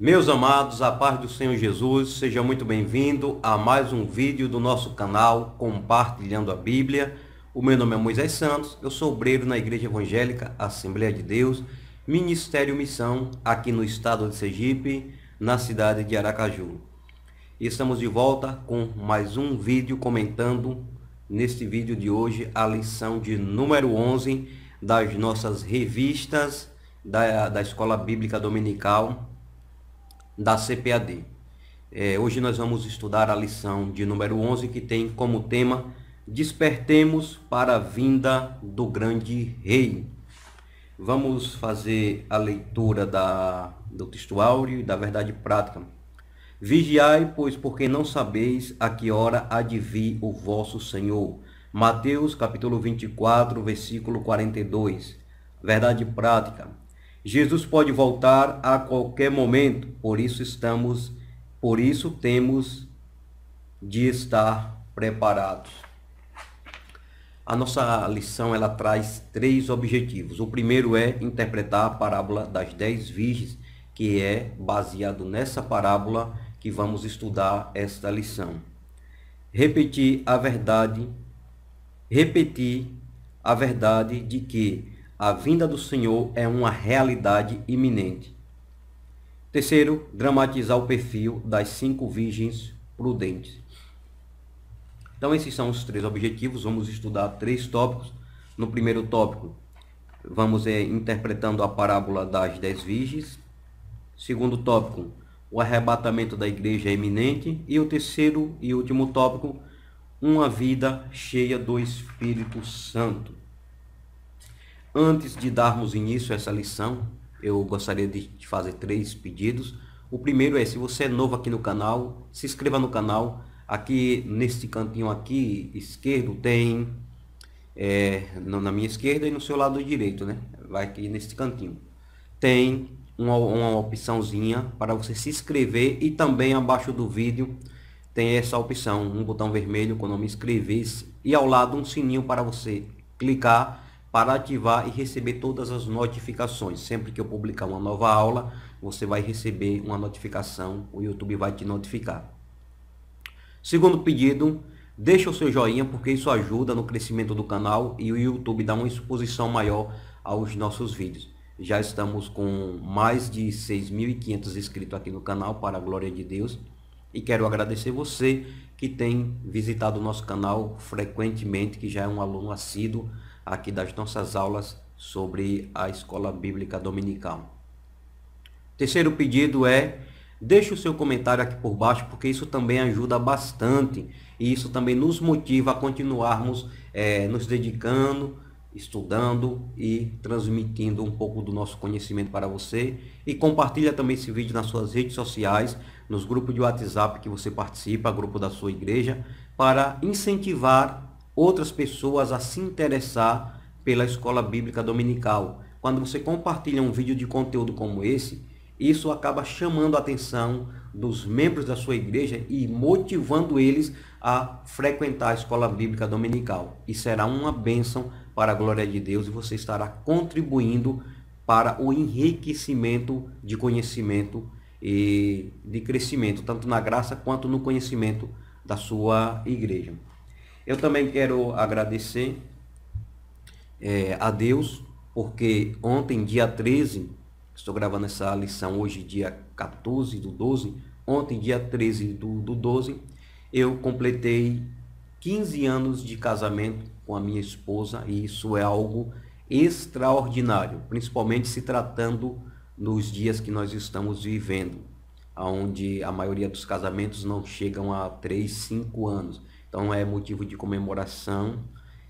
Meus amados, a paz do Senhor Jesus, seja muito bem-vindo a mais um vídeo do nosso canal Compartilhando a Bíblia. O meu nome é Moisés Santos, eu sou obreiro na Igreja Evangélica Assembleia de Deus, Ministério Missão, aqui no estado de Sergipe, na cidade de Aracaju. E estamos de volta com mais um vídeo comentando, neste vídeo de hoje, a lição de número 11 das nossas revistas da, da Escola Bíblica Dominical da CPAD. É, hoje nós vamos estudar a lição de número 11, que tem como tema Despertemos para a vinda do grande rei. Vamos fazer a leitura da, do texto áureo e da verdade prática. Vigiai, pois, porque não sabeis a que hora há de vir o vosso Senhor. Mateus capítulo 24, versículo 42. Verdade prática. Jesus pode voltar a qualquer momento, por isso estamos, por isso temos de estar preparados. A nossa lição ela traz três objetivos. O primeiro é interpretar a parábola das dez virgens, que é baseado nessa parábola que vamos estudar esta lição. Repetir a verdade, repetir a verdade de que a vinda do Senhor é uma realidade iminente. Terceiro, dramatizar o perfil das cinco virgens prudentes. Então, esses são os três objetivos. Vamos estudar três tópicos. No primeiro tópico, vamos é, interpretando a parábola das dez virgens. Segundo tópico, o arrebatamento da igreja é iminente. E o terceiro e último tópico, uma vida cheia do Espírito Santo. Antes de darmos início a essa lição, eu gostaria de fazer três pedidos. O primeiro é, se você é novo aqui no canal, se inscreva no canal. Aqui, neste cantinho aqui, esquerdo, tem... É, na minha esquerda e no seu lado direito, né? Vai aqui neste cantinho. Tem uma, uma opçãozinha para você se inscrever e também abaixo do vídeo tem essa opção, um botão vermelho com o nome inscrever-se e ao lado um sininho para você clicar para ativar e receber todas as notificações. Sempre que eu publicar uma nova aula, você vai receber uma notificação, o YouTube vai te notificar. Segundo pedido, deixa o seu joinha porque isso ajuda no crescimento do canal e o YouTube dá uma exposição maior aos nossos vídeos. Já estamos com mais de 6.500 inscritos aqui no canal, para a glória de Deus. E quero agradecer você que tem visitado o nosso canal frequentemente, que já é um aluno assíduo aqui das nossas aulas sobre a Escola Bíblica Dominical. Terceiro pedido é deixe o seu comentário aqui por baixo, porque isso também ajuda bastante e isso também nos motiva a continuarmos é, nos dedicando, estudando e transmitindo um pouco do nosso conhecimento para você. E compartilha também esse vídeo nas suas redes sociais, nos grupos de WhatsApp que você participa, grupo da sua igreja, para incentivar outras pessoas a se interessar pela escola bíblica dominical. Quando você compartilha um vídeo de conteúdo como esse, isso acaba chamando a atenção dos membros da sua igreja e motivando eles a frequentar a escola bíblica dominical. E será uma bênção para a glória de Deus e você estará contribuindo para o enriquecimento de conhecimento e de crescimento, tanto na graça quanto no conhecimento da sua igreja. Eu também quero agradecer é, a Deus, porque ontem, dia 13, estou gravando essa lição hoje, dia 14 do 12, ontem, dia 13 do, do 12, eu completei 15 anos de casamento com a minha esposa e isso é algo extraordinário, principalmente se tratando nos dias que nós estamos vivendo, onde a maioria dos casamentos não chegam a 3, 5 anos. Então é motivo de comemoração,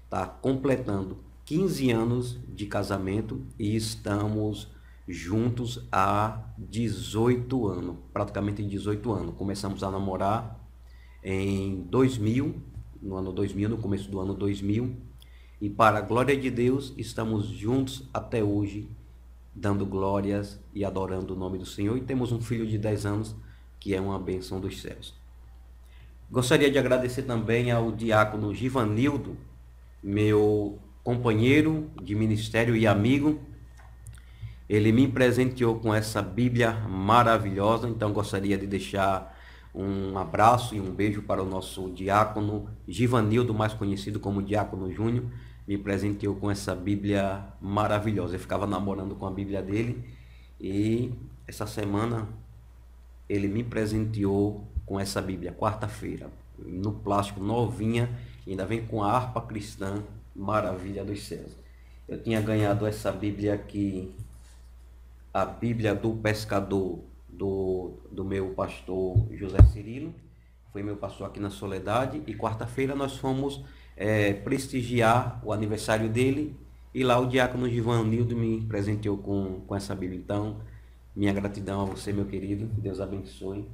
está completando 15 anos de casamento e estamos juntos há 18 anos, praticamente 18 anos. Começamos a namorar em 2000, no ano 2000, no começo do ano 2000, e para a glória de Deus, estamos juntos até hoje, dando glórias e adorando o nome do Senhor, e temos um filho de 10 anos que é uma bênção dos céus. Gostaria de agradecer também ao diácono Givanildo, meu companheiro de ministério e amigo. Ele me presenteou com essa Bíblia maravilhosa, então gostaria de deixar um abraço e um beijo para o nosso diácono Givanildo, mais conhecido como Diácono Júnior. Me presenteou com essa Bíblia maravilhosa. Eu ficava namorando com a Bíblia dele e essa semana ele me presenteou com essa Bíblia, quarta-feira, no plástico novinha, ainda vem com a harpa cristã, maravilha dos céus. Eu tinha ganhado essa Bíblia aqui, a Bíblia do pescador do, do meu pastor José Cirilo, foi meu pastor aqui na Soledade, e quarta-feira nós fomos é, prestigiar o aniversário dele, e lá o diácono Nildo me presenteou com, com essa Bíblia. Então, minha gratidão a você, meu querido, que Deus abençoe.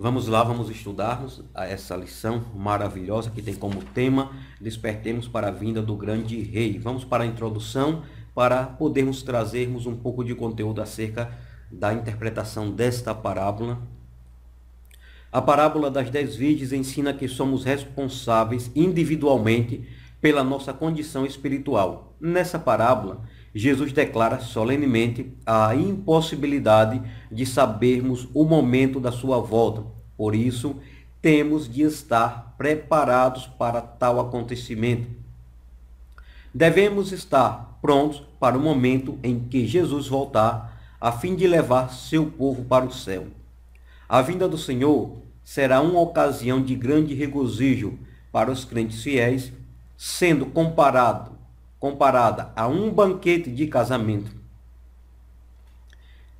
Vamos lá, vamos estudarmos essa lição maravilhosa que tem como tema Despertemos para a vinda do grande rei. Vamos para a introdução para podermos trazermos um pouco de conteúdo acerca da interpretação desta parábola. A parábola das dez virgens ensina que somos responsáveis individualmente pela nossa condição espiritual. Nessa parábola, Jesus declara solenemente a impossibilidade de sabermos o momento da sua volta. Por isso, temos de estar preparados para tal acontecimento. Devemos estar prontos para o momento em que Jesus voltar, a fim de levar seu povo para o céu. A vinda do Senhor será uma ocasião de grande regozijo para os crentes fiéis, sendo comparado comparada a um banquete de casamento.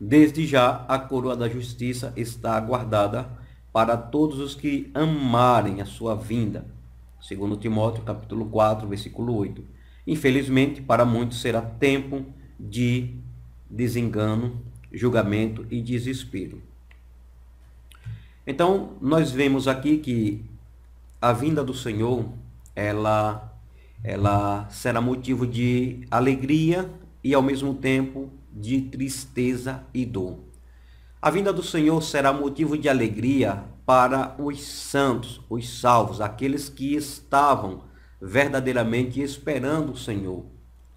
Desde já a coroa da justiça está guardada para todos os que amarem a sua vinda. Segundo Timóteo, capítulo 4, versículo 8. Infelizmente, para muitos será tempo de desengano, julgamento e desespero. Então, nós vemos aqui que a vinda do Senhor, ela ela será motivo de alegria e ao mesmo tempo de tristeza e dor. A vinda do Senhor será motivo de alegria para os santos, os salvos, aqueles que estavam verdadeiramente esperando o Senhor,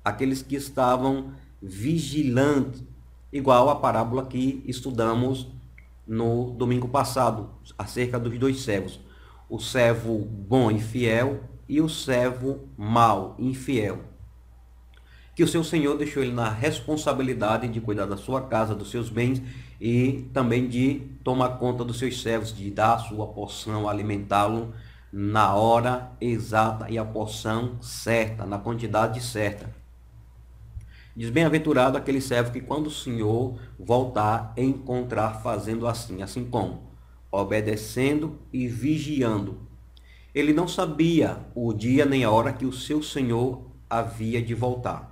aqueles que estavam vigilantes, igual a parábola que estudamos no domingo passado, acerca dos dois servos. O servo bom e fiel e o servo mau, infiel, que o seu senhor deixou ele na responsabilidade de cuidar da sua casa, dos seus bens e também de tomar conta dos seus servos, de dar a sua porção, alimentá-lo na hora exata e a porção certa, na quantidade certa. Diz: Bem-aventurado aquele servo que, quando o Senhor voltar, encontrar fazendo assim, assim como obedecendo e vigiando ele não sabia o dia nem a hora que o seu senhor havia de voltar.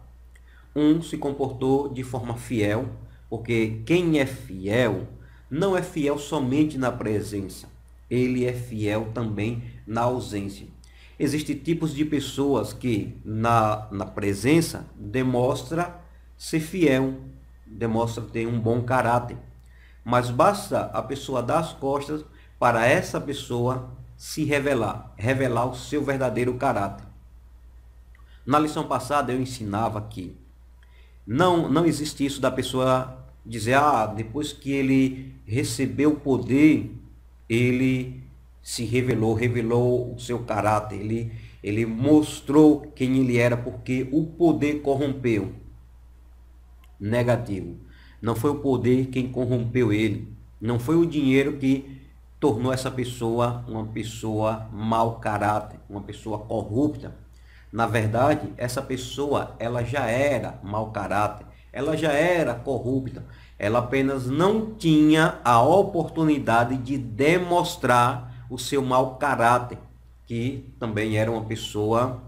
Um se comportou de forma fiel, porque quem é fiel não é fiel somente na presença, ele é fiel também na ausência. Existem tipos de pessoas que, na, na presença, demonstra ser fiel, demonstra ter um bom caráter. Mas basta a pessoa dar as costas para essa pessoa se revelar, revelar o seu verdadeiro caráter. Na lição passada eu ensinava que não, não existe isso da pessoa dizer, ah, depois que ele recebeu o poder, ele se revelou, revelou o seu caráter, ele, ele mostrou quem ele era porque o poder corrompeu. Negativo. Não foi o poder quem corrompeu ele. Não foi o dinheiro que tornou essa pessoa uma pessoa mau caráter, uma pessoa corrupta. Na verdade, essa pessoa ela já era mau caráter, ela já era corrupta. Ela apenas não tinha a oportunidade de demonstrar o seu mau caráter, que também era uma pessoa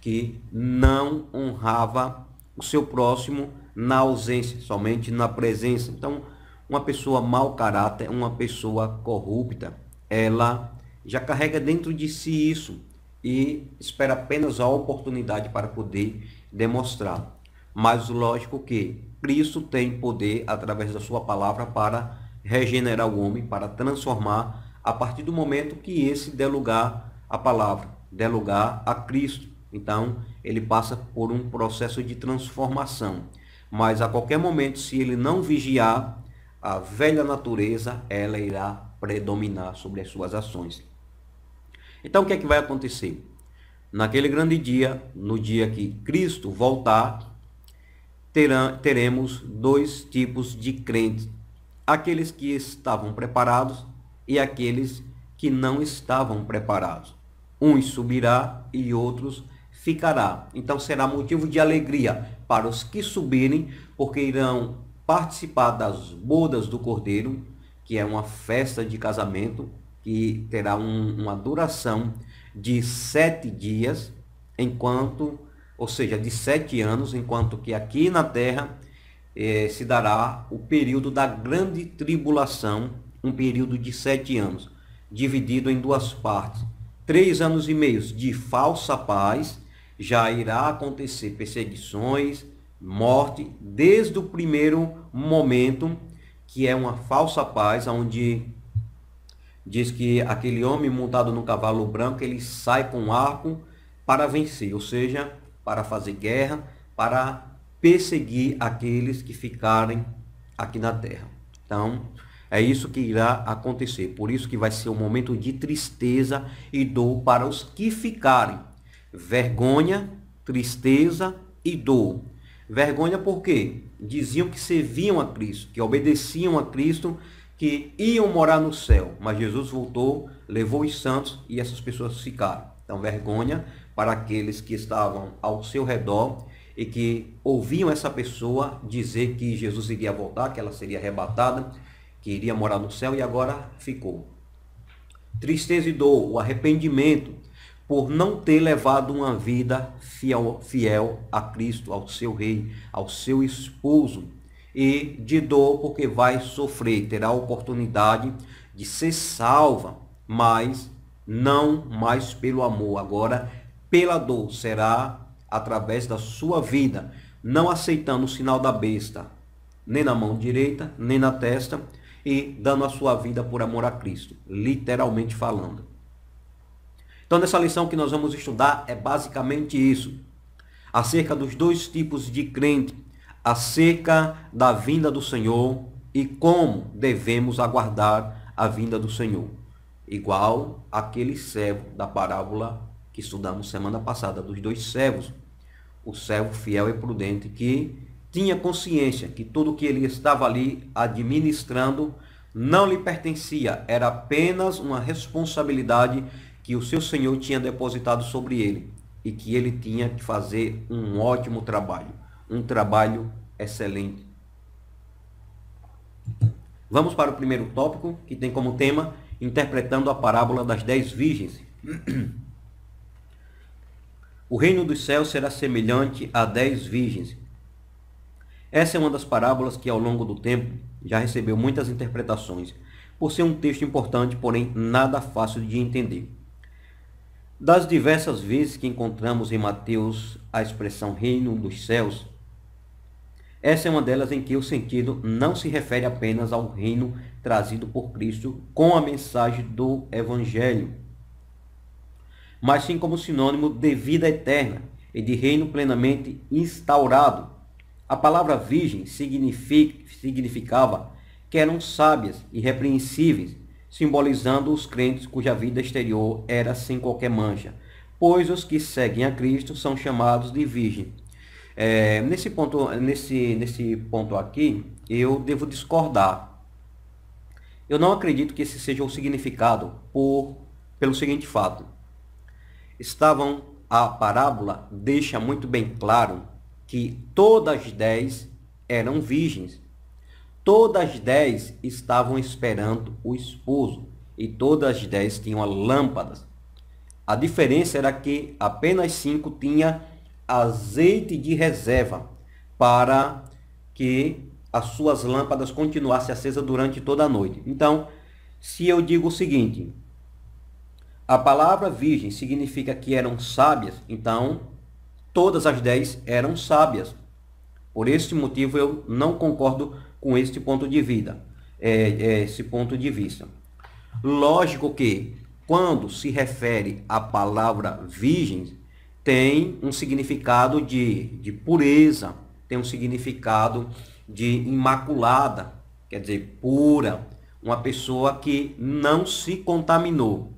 que não honrava o seu próximo na ausência, somente na presença. Então, uma pessoa mau caráter, uma pessoa corrupta, ela já carrega dentro de si isso e espera apenas a oportunidade para poder demonstrar. Mas lógico que Cristo tem poder através da sua palavra para regenerar o homem, para transformar a partir do momento que esse der lugar à palavra, der lugar a Cristo. Então, ele passa por um processo de transformação. Mas a qualquer momento, se ele não vigiar, a velha natureza ela irá predominar sobre as suas ações. Então o que é que vai acontecer? Naquele grande dia, no dia que Cristo voltar, terá, teremos dois tipos de crentes: aqueles que estavam preparados e aqueles que não estavam preparados. Uns subirá e outros ficará. Então será motivo de alegria para os que subirem, porque irão participar das bodas do Cordeiro, que é uma festa de casamento que terá um, uma duração de sete dias, enquanto, ou seja, de sete anos, enquanto que aqui na Terra eh, se dará o período da grande tribulação, um período de sete anos, dividido em duas partes. Três anos e meio de falsa paz, já irá acontecer perseguições, morte desde o primeiro momento, que é uma falsa paz, onde diz que aquele homem montado no cavalo branco, ele sai com um arco para vencer, ou seja, para fazer guerra, para perseguir aqueles que ficarem aqui na terra. Então, é isso que irá acontecer. Por isso que vai ser um momento de tristeza e dor para os que ficarem. Vergonha, tristeza e dor Vergonha porque diziam que serviam a Cristo, que obedeciam a Cristo, que iam morar no céu. Mas Jesus voltou, levou os santos e essas pessoas ficaram. Então, vergonha para aqueles que estavam ao seu redor e que ouviam essa pessoa dizer que Jesus iria voltar, que ela seria arrebatada, que iria morar no céu e agora ficou. Tristeza e dor, o arrependimento por não ter levado uma vida fiel, fiel a Cristo, ao seu rei, ao seu esposo, e de dor, porque vai sofrer, terá a oportunidade de ser salva, mas não mais pelo amor, agora pela dor, será através da sua vida, não aceitando o sinal da besta, nem na mão direita, nem na testa, e dando a sua vida por amor a Cristo, literalmente falando. Então, nessa lição que nós vamos estudar é basicamente isso, acerca dos dois tipos de crente, acerca da vinda do Senhor e como devemos aguardar a vinda do Senhor, igual aquele servo da parábola que estudamos semana passada, dos dois servos, o servo fiel e prudente que tinha consciência que tudo que ele estava ali administrando não lhe pertencia, era apenas uma responsabilidade que o seu senhor tinha depositado sobre ele e que ele tinha que fazer um ótimo trabalho, um trabalho excelente. Vamos para o primeiro tópico, que tem como tema interpretando a parábola das dez virgens. O reino dos céus será semelhante a dez virgens. Essa é uma das parábolas que, ao longo do tempo, já recebeu muitas interpretações, por ser um texto importante, porém nada fácil de entender. Das diversas vezes que encontramos em Mateus a expressão reino dos céus, essa é uma delas em que o sentido não se refere apenas ao reino trazido por Cristo com a mensagem do Evangelho, mas sim como sinônimo de vida eterna e de reino plenamente instaurado. A palavra virgem significava que eram sábias, e repreensíveis simbolizando os crentes cuja vida exterior era sem qualquer mancha, pois os que seguem a Cristo são chamados de virgem. É, nesse, ponto, nesse, nesse ponto aqui, eu devo discordar. Eu não acredito que esse seja o significado por, pelo seguinte fato. Estavam, a parábola deixa muito bem claro que todas as dez eram virgens Todas dez estavam esperando o esposo e todas dez tinham lâmpadas. A diferença era que apenas cinco tinha azeite de reserva para que as suas lâmpadas continuassem acesas durante toda a noite. Então, se eu digo o seguinte, a palavra virgem significa que eram sábias, então todas as dez eram sábias. Por este motivo eu não concordo com este ponto de vida, é, é, esse ponto de vista. Lógico que quando se refere à palavra virgem tem um significado de, de pureza, tem um significado de imaculada, quer dizer, pura, uma pessoa que não se contaminou.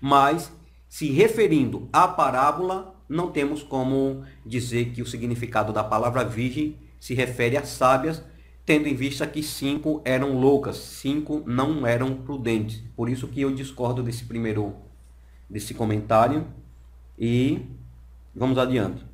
Mas, se referindo à parábola, não temos como dizer que o significado da palavra virgem se refere a sábias, tendo em vista que cinco eram loucas, cinco não eram prudentes. Por isso que eu discordo desse primeiro, desse comentário. E vamos adiante.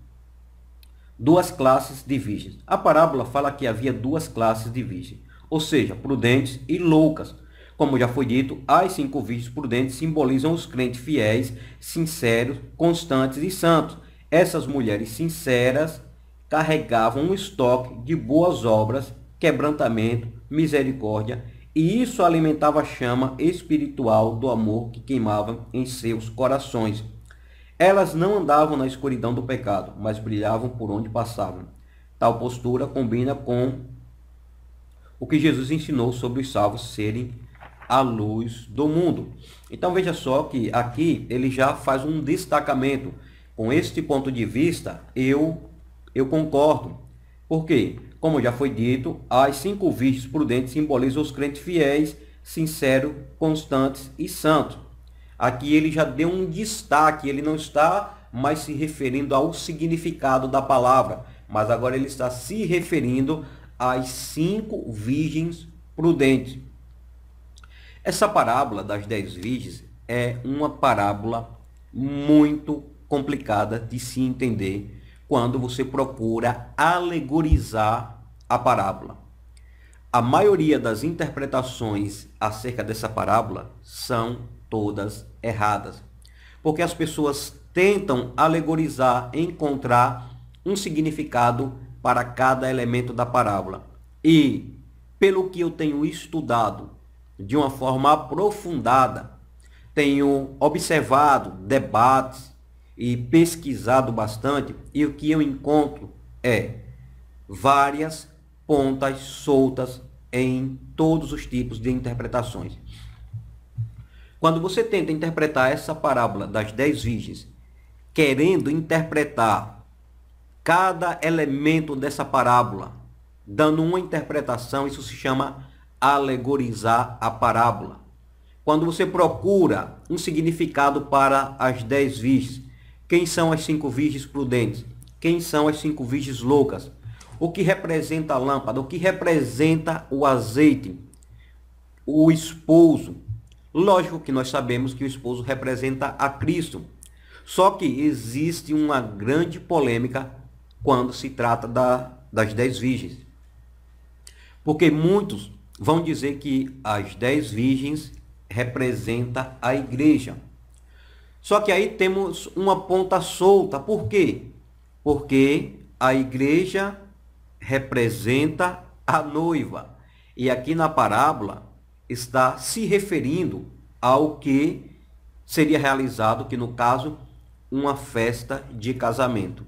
Duas classes de virgens. A parábola fala que havia duas classes de virgens, ou seja, prudentes e loucas. Como já foi dito, as cinco virgens prudentes simbolizam os crentes fiéis, sinceros, constantes e santos. Essas mulheres sinceras carregavam um estoque de boas obras quebrantamento, misericórdia, e isso alimentava a chama espiritual do amor que queimava em seus corações. Elas não andavam na escuridão do pecado, mas brilhavam por onde passavam. Tal postura combina com o que Jesus ensinou sobre os salvos serem a luz do mundo. Então veja só que aqui ele já faz um destacamento. Com este ponto de vista, eu eu concordo. Por quê? Como já foi dito, as cinco virgens prudentes simbolizam os crentes fiéis, sinceros, constantes e santos. Aqui ele já deu um destaque, ele não está mais se referindo ao significado da palavra, mas agora ele está se referindo às cinco virgens prudentes. Essa parábola das dez virgens é uma parábola muito complicada de se entender quando você procura alegorizar a parábola. A maioria das interpretações acerca dessa parábola são todas erradas, porque as pessoas tentam alegorizar, encontrar um significado para cada elemento da parábola. E, pelo que eu tenho estudado de uma forma aprofundada, tenho observado debates e pesquisado bastante, e o que eu encontro é várias pontas soltas em todos os tipos de interpretações. Quando você tenta interpretar essa parábola das dez virgens, querendo interpretar cada elemento dessa parábola, dando uma interpretação, isso se chama alegorizar a parábola. Quando você procura um significado para as dez virgens, quem são as cinco virgens prudentes? Quem são as cinco virgens loucas? O que representa a lâmpada? O que representa o azeite? O esposo. Lógico que nós sabemos que o esposo representa a Cristo. Só que existe uma grande polêmica quando se trata da, das dez virgens. Porque muitos vão dizer que as dez virgens representa a igreja. Só que aí temos uma ponta solta. Por quê? Porque a igreja representa a noiva. E aqui na parábola está se referindo ao que seria realizado, que no caso, uma festa de casamento.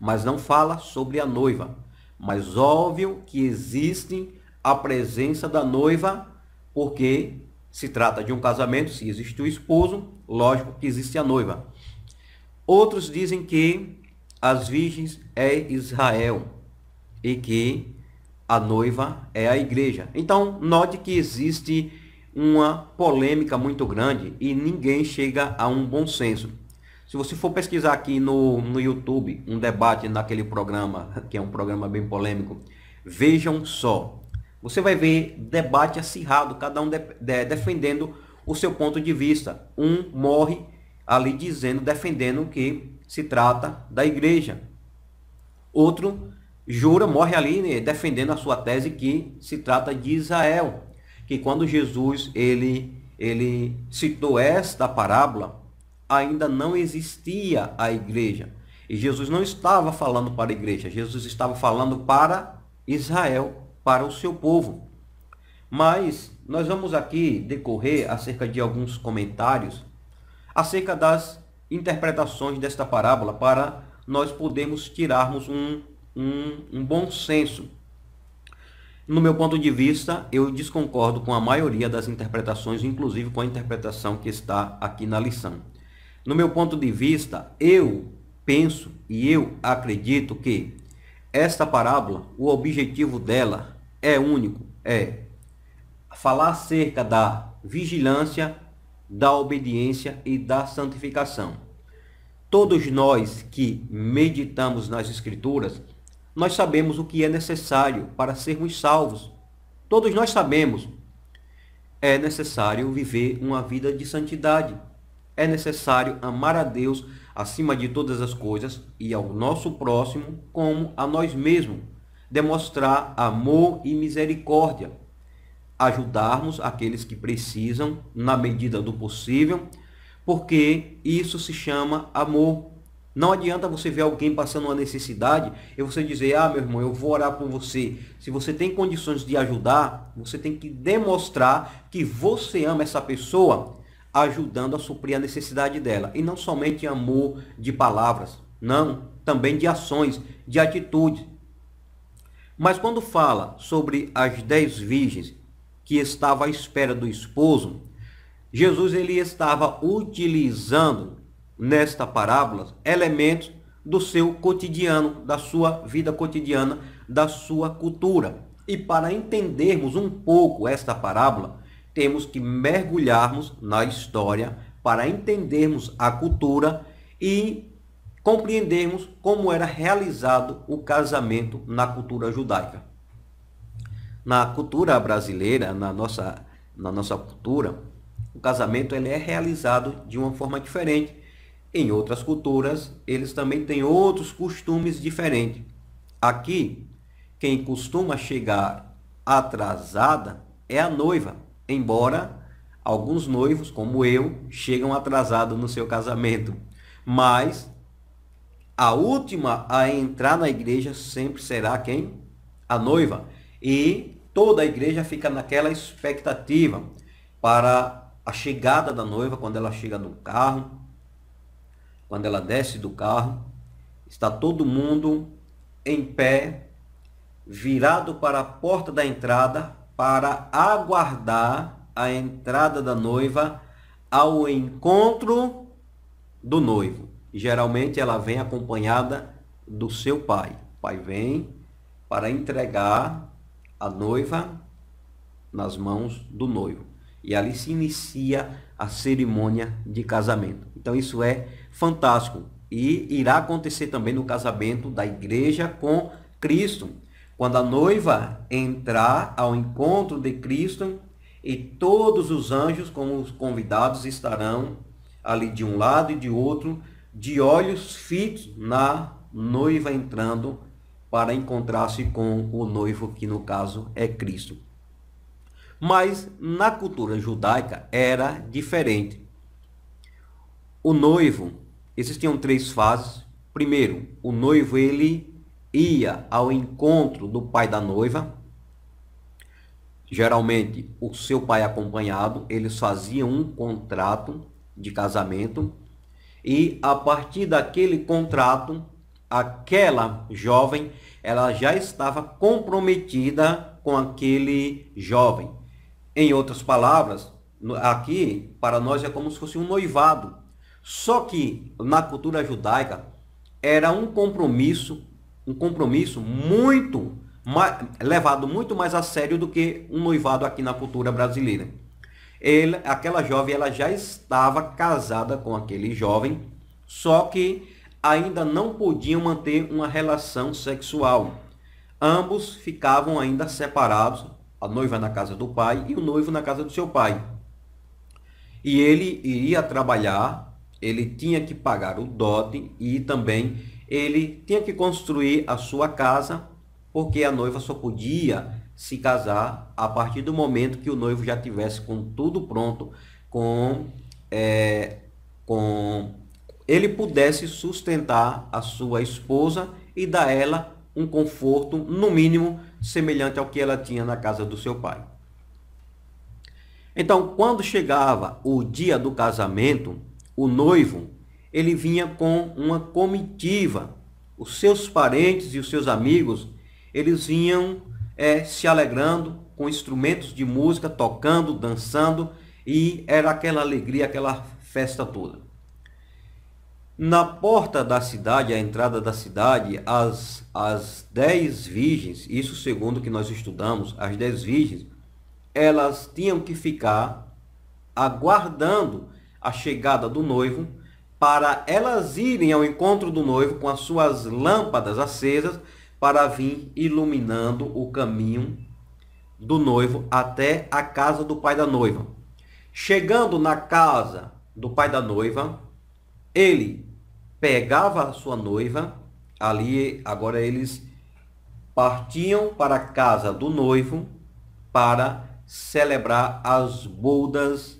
Mas não fala sobre a noiva. Mas óbvio que existe a presença da noiva, porque se trata de um casamento, se existe o esposo, lógico que existe a noiva. Outros dizem que as virgens é Israel e que a noiva é a igreja. Então, note que existe uma polêmica muito grande e ninguém chega a um bom senso. Se você for pesquisar aqui no, no YouTube um debate naquele programa, que é um programa bem polêmico, vejam só. Você vai ver debate acirrado, cada um de, de, defendendo o seu ponto de vista. Um morre ali dizendo, defendendo que se trata da igreja. Outro Jura morre ali né, defendendo a sua tese que se trata de Israel, que quando Jesus ele ele citou esta parábola, ainda não existia a igreja. E Jesus não estava falando para a igreja, Jesus estava falando para Israel, para o seu povo. Mas nós vamos aqui decorrer acerca de alguns comentários acerca das interpretações desta parábola para nós podermos tirarmos um um, um bom senso. No meu ponto de vista, eu desconcordo com a maioria das interpretações, inclusive com a interpretação que está aqui na lição. No meu ponto de vista, eu penso e eu acredito que esta parábola, o objetivo dela é único, é falar acerca da vigilância, da obediência e da santificação. Todos nós que meditamos nas escrituras, nós sabemos o que é necessário para sermos salvos. Todos nós sabemos. É necessário viver uma vida de santidade. É necessário amar a Deus acima de todas as coisas e ao nosso próximo como a nós mesmos. Demonstrar amor e misericórdia. Ajudarmos aqueles que precisam na medida do possível, porque isso se chama amor não adianta você ver alguém passando uma necessidade e você dizer, ah, meu irmão, eu vou orar por você. Se você tem condições de ajudar, você tem que demonstrar que você ama essa pessoa ajudando a suprir a necessidade dela. E não somente amor de palavras, não, também de ações, de atitudes. Mas quando fala sobre as dez virgens que estavam à espera do esposo, Jesus ele estava utilizando nesta parábola elementos do seu cotidiano, da sua vida cotidiana, da sua cultura. E para entendermos um pouco esta parábola, temos que mergulharmos na história para entendermos a cultura e compreendermos como era realizado o casamento na cultura judaica. Na cultura brasileira, na nossa, na nossa cultura, o casamento ele é realizado de uma forma diferente em outras culturas, eles também têm outros costumes diferentes. Aqui, quem costuma chegar atrasada é a noiva, embora alguns noivos, como eu, chegam atrasados no seu casamento. Mas a última a entrar na igreja sempre será quem? A noiva. E toda a igreja fica naquela expectativa para a chegada da noiva, quando ela chega no carro, quando ela desce do carro, está todo mundo em pé, virado para a porta da entrada, para aguardar a entrada da noiva ao encontro do noivo. Geralmente ela vem acompanhada do seu pai. O pai vem para entregar a noiva nas mãos do noivo. E ali se inicia a cerimônia de casamento. Então isso é fantástico. E irá acontecer também no casamento da igreja com Cristo, quando a noiva entrar ao encontro de Cristo e todos os anjos, como os convidados, estarão ali de um lado e de outro, de olhos fitos na noiva entrando para encontrar-se com o noivo, que no caso é Cristo. Mas na cultura judaica era diferente. O noivo existiam três fases. Primeiro, o noivo ele ia ao encontro do pai da noiva. Geralmente, o seu pai acompanhado, eles faziam um contrato de casamento e a partir daquele contrato, aquela jovem, ela já estava comprometida com aquele jovem. Em outras palavras, aqui para nós é como se fosse um noivado só que na cultura judaica era um compromisso, um compromisso muito mais, levado muito mais a sério do que um noivado aqui na cultura brasileira. Ele, aquela jovem, ela já estava casada com aquele jovem, só que ainda não podiam manter uma relação sexual. Ambos ficavam ainda separados, a noiva na casa do pai e o noivo na casa do seu pai. E ele iria trabalhar ele tinha que pagar o dote e também ele tinha que construir a sua casa, porque a noiva só podia se casar a partir do momento que o noivo já tivesse com tudo pronto, com, é, com ele pudesse sustentar a sua esposa e dar ela um conforto, no mínimo, semelhante ao que ela tinha na casa do seu pai. Então, quando chegava o dia do casamento, o noivo, ele vinha com uma comitiva. Os seus parentes e os seus amigos, eles vinham é, se alegrando com instrumentos de música, tocando, dançando, e era aquela alegria, aquela festa toda. Na porta da cidade, a entrada da cidade, as, as dez virgens, isso segundo que nós estudamos, as dez virgens, elas tinham que ficar aguardando a chegada do noivo, para elas irem ao encontro do noivo com as suas lâmpadas acesas, para vir iluminando o caminho do noivo até a casa do pai da noiva. Chegando na casa do pai da noiva, ele pegava a sua noiva, ali agora eles partiam para a casa do noivo para celebrar as bodas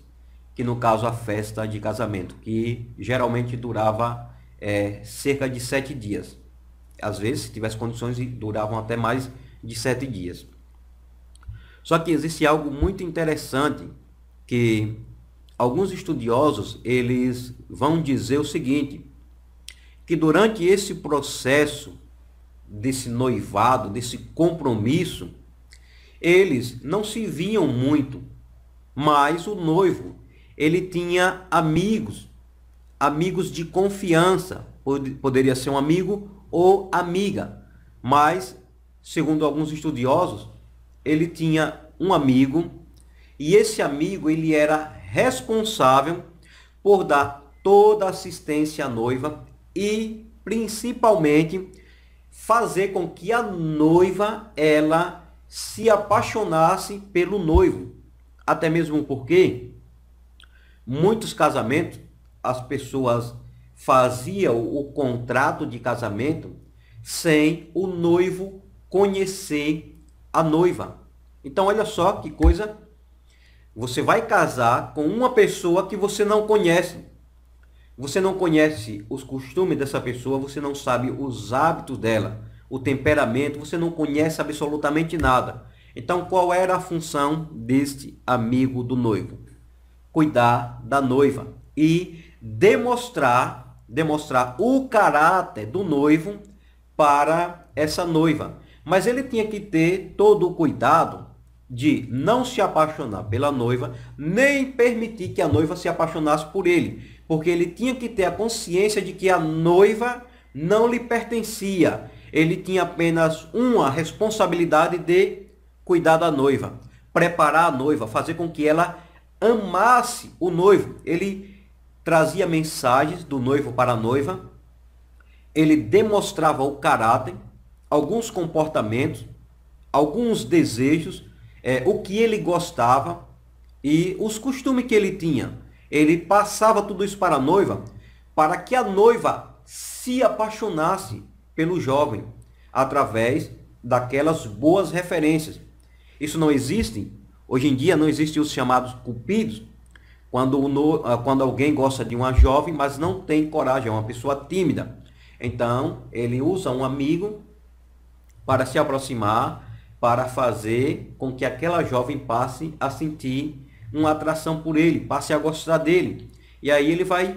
que no caso a festa de casamento, que geralmente durava é, cerca de sete dias. Às vezes, se tivesse condições, duravam até mais de sete dias. Só que existe algo muito interessante que alguns estudiosos eles vão dizer o seguinte, que durante esse processo desse noivado, desse compromisso, eles não se viam muito, mas o noivo ele tinha amigos, amigos de confiança, poderia ser um amigo ou amiga, mas, segundo alguns estudiosos, ele tinha um amigo e esse amigo ele era responsável por dar toda assistência à noiva e principalmente fazer com que a noiva ela se apaixonasse pelo noivo. Até mesmo porque Muitos casamentos, as pessoas faziam o contrato de casamento sem o noivo conhecer a noiva. Então, olha só que coisa. Você vai casar com uma pessoa que você não conhece. Você não conhece os costumes dessa pessoa, você não sabe os hábitos dela, o temperamento, você não conhece absolutamente nada. Então, qual era a função deste amigo do noivo? cuidar da noiva e demonstrar, demonstrar o caráter do noivo para essa noiva. Mas ele tinha que ter todo o cuidado de não se apaixonar pela noiva, nem permitir que a noiva se apaixonasse por ele, porque ele tinha que ter a consciência de que a noiva não lhe pertencia. Ele tinha apenas uma responsabilidade de cuidar da noiva, preparar a noiva, fazer com que ela amasse o noivo. Ele trazia mensagens do noivo para a noiva, ele demonstrava o caráter, alguns comportamentos, alguns desejos, é, o que ele gostava e os costumes que ele tinha. Ele passava tudo isso para a noiva, para que a noiva se apaixonasse pelo jovem através daquelas boas referências. Isso não existe Hoje em dia não existem os chamados cupidos, quando, no, ah, quando alguém gosta de uma jovem, mas não tem coragem, é uma pessoa tímida. Então, ele usa um amigo para se aproximar, para fazer com que aquela jovem passe a sentir uma atração por ele, passe a gostar dele. E aí ele vai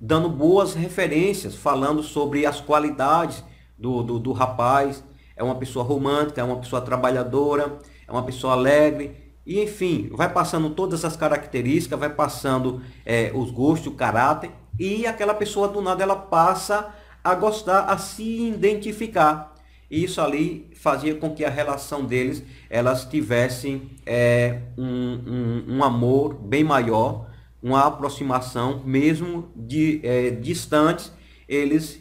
dando boas referências, falando sobre as qualidades do, do, do rapaz. É uma pessoa romântica, é uma pessoa trabalhadora, é uma pessoa alegre, e enfim, vai passando todas as características, vai passando é, os gostos, o caráter, e aquela pessoa do nada ela passa a gostar, a se identificar. E isso ali fazia com que a relação deles elas tivessem é, um, um, um, amor bem maior, uma aproximação, mesmo de é, distantes, eles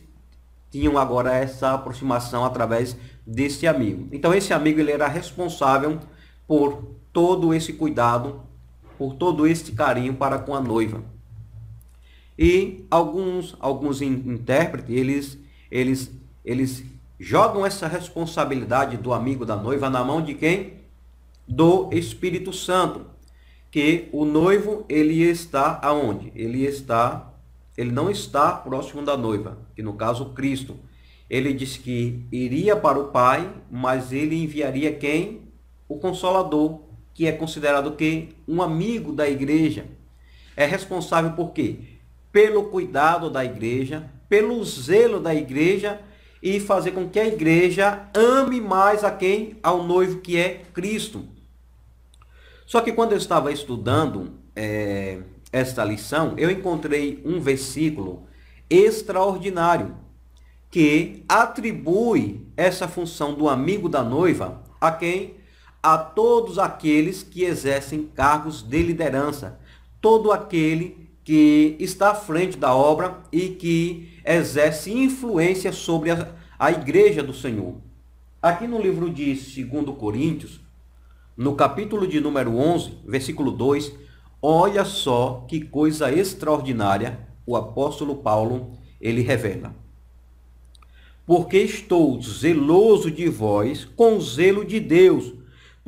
tinham agora essa aproximação através desse amigo. Então esse amigo ele era responsável por todo esse cuidado, por todo este carinho para com a noiva. E alguns, alguns intérpretes, eles, eles, eles jogam essa responsabilidade do amigo da noiva na mão de quem? Do Espírito Santo. Que o noivo, ele está aonde? Ele está, ele não está próximo da noiva, que no caso Cristo. Ele disse que iria para o Pai, mas ele enviaria quem? O Consolador, que é considerado quê? um amigo da igreja é responsável por quê? Pelo cuidado da igreja, pelo zelo da igreja e fazer com que a igreja ame mais a quem? Ao noivo que é Cristo. Só que quando eu estava estudando é, esta lição, eu encontrei um versículo extraordinário que atribui essa função do amigo da noiva a quem? a todos aqueles que exercem cargos de liderança, todo aquele que está à frente da obra e que exerce influência sobre a, a igreja do Senhor. Aqui no livro de 2 Coríntios, no capítulo de número 11, versículo 2, olha só que coisa extraordinária o apóstolo Paulo ele revela. Porque estou zeloso de vós com zelo de Deus,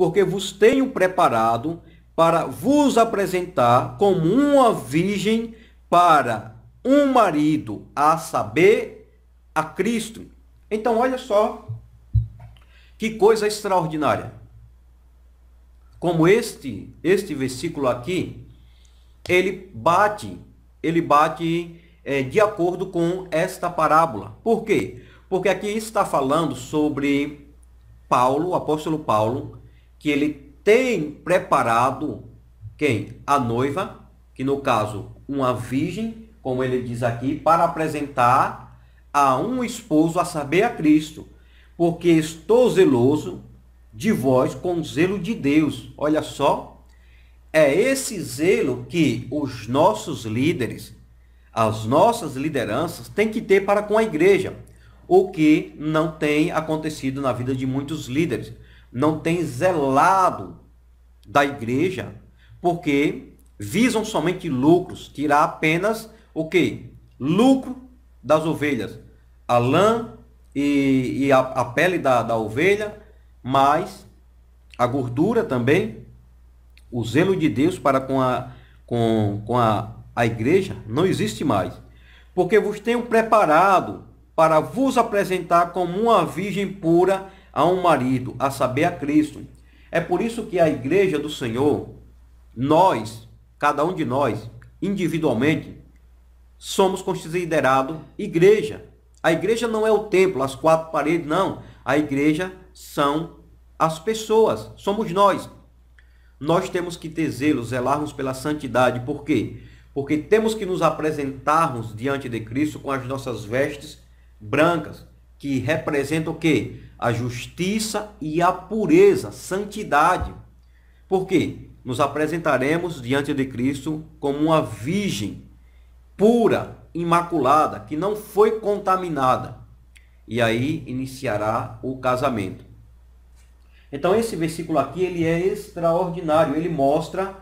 porque vos tenho preparado para vos apresentar como uma virgem para um marido, a saber, a Cristo. Então, olha só que coisa extraordinária. Como este, este versículo aqui, ele bate, ele bate é, de acordo com esta parábola. Por quê? Porque aqui está falando sobre Paulo, o apóstolo Paulo, que ele tem preparado quem? A noiva, que no caso, uma virgem, como ele diz aqui, para apresentar a um esposo, a saber, a Cristo. Porque estou zeloso de vós com zelo de Deus. Olha só, é esse zelo que os nossos líderes, as nossas lideranças têm que ter para com a igreja, o que não tem acontecido na vida de muitos líderes não têm zelado da igreja, porque visam somente lucros, tirar apenas o que? Lucro das ovelhas, a lã e, e a, a, pele da, da ovelha, mas a gordura também, o zelo de Deus para com a, com, com a, a igreja não existe mais. Porque vos tenho preparado para vos apresentar como uma virgem pura a um marido, a saber, a Cristo. É por isso que a igreja do Senhor, nós, cada um de nós, individualmente, somos considerados igreja. A igreja não é o templo, as quatro paredes, não. A igreja são as pessoas, somos nós. Nós temos que ter zelo, zelarmos pela santidade. Por quê? Porque temos que nos apresentarmos diante de Cristo com as nossas vestes brancas, que representam o quê? a justiça e a pureza, santidade. Por quê? nos apresentaremos diante de Cristo como uma virgem pura, imaculada, que não foi contaminada. E aí iniciará o casamento. Então esse versículo aqui ele é extraordinário, ele mostra